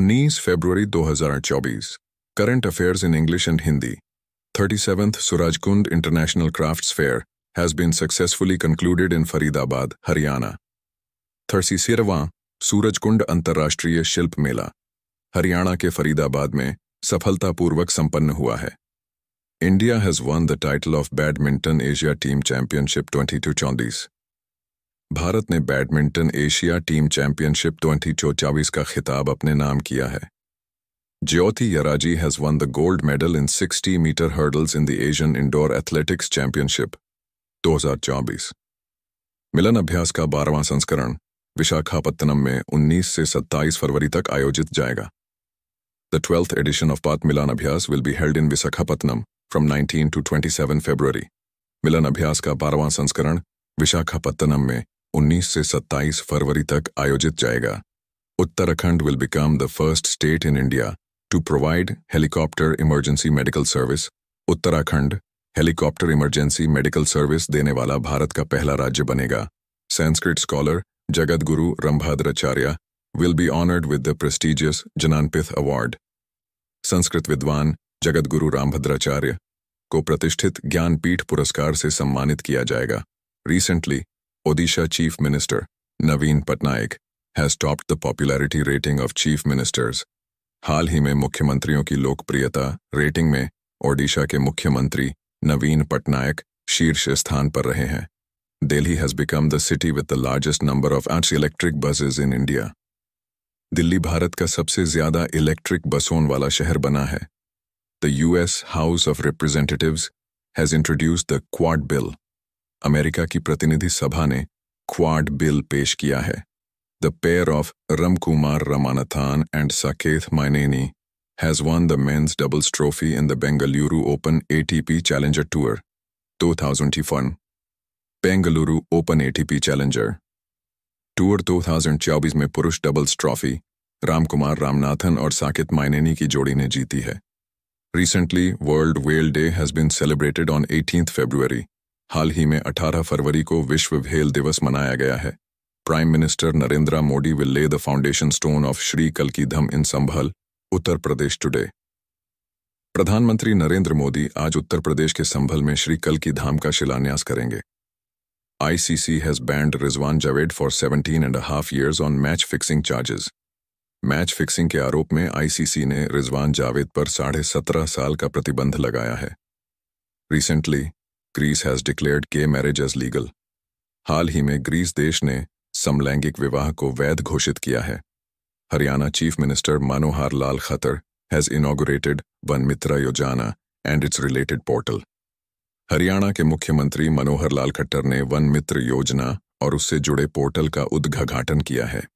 19 फरवरी 2024 current affairs in English and Hindi 37th international craft fair has been successfully concluded in Faridabad Haryana थर्सी सिरवा सूरजकुंड अंतर्राष्ट्रीय शिल्प मेला हरियाणा के फरीदाबाद में सफलतापूर्वक संपन्न हुआ है India has won the title of badminton Asia team championship twenty two चौंतीस भारत ने badminton Asia team championship twenty चौचावीस का खिताब अपने नाम किया है Jyothi Yarraji has won the gold medal in sixty metre hurdles in the Asian indoor athletics championship दो हजार चौबीस मिलन अभ्यास का बारहवां संस्करण विशाखापत्तनम में उन्नीस से सत्ताईस फरवरी तक आयोजित जाएगा द ट्वेल्थ एडिशन ऑफ पाथ मिलन अभ्यास will be held in Visakhapatnam from nineteen to twenty seven February. Milan अभ्यास का बारहवां संस्करण विशाखापत्तनम में 19 से 27 फरवरी तक आयोजित जाएगा Uttarakhand will become the first state in India to provide helicopter emergency medical service Uttarakhand helicopter emergency medical service देने वाला भारत का पहला राज्य बनेगा Sanskrit scholar Jagat Guru Rambhadracharya will be honoured with the prestigious Jnanpith award Sanskrit विद्वान जगत गुरु रामभद्राचार्य को प्रतिष्ठित ज्ञानपीठ पुरस्कार से सम्मानित किया जाएगा recently Odisha Chief Minister Naveen Patnaik has topped the popularity rating of chief ministers. हाल ही में मुख्यमंत्रियों की लोकप्रियता रेटिंग में ओडिशा के मुख्यमंत्री नवीन पटनायक शीर्ष स्थान पर रहे हैं Delhi has become the city with the largest number of एट्स electric buses in India Delhi Bharat का सबसे ज्यादा इलेक्ट्रिक बसों वाला शहर बना है the US House of Representatives has introduce the Quad bill America की प्रतिनिधि सभा ने क्वाड बिल पेश किया है the pair of Ram Kumar Ramanathan and Saketh Myneni has won the men's doubles trophy in the Bengaluru Open A challenger tour to tour 2021 Bengaluru Open A Challenger tour चौबीस में पुरुष डबल्स ट्रॉफी राम कुमार रामनाथन और साकेत माइनेनी की जोड़ी ने जीती है recently World Whale Day has been celebrated on 18 February हाल ही में 18 फरवरी को विश्व भेल दिवस मनाया गया है Prime Minister Narendra Modi will lay the foundation stone of Shri कल धम इन संभल उत्तर प्रदेश टुडे प्रधानमंत्री नरेंद्र मोदी आज उत्तर प्रदेश के संभल में श्री कल की धाम का शिलान्यास करेंगे ICC has banned Rizwan Javed for 17 and half years on match fixing charges match fixing के आरोप में आईसीसी ने रिजवान जावेद पर साढ़े सत्रह साल का प्रतिबंध लगाया है recently Greece has declared gay marriage as legal हाल ही में ग्रीस देश ने समलैंगिक विवाह को वैध घोषित किया है Haryana chief minister Manohar Lal Khattar has inaugurated Van Mitra Yojana and its related portal Haryana के मुख्यमंत्री मनोहर लाल खट्टर ने वन मित्र योजना और उससे जुड़े पोर्टल का उद्घाटन किया है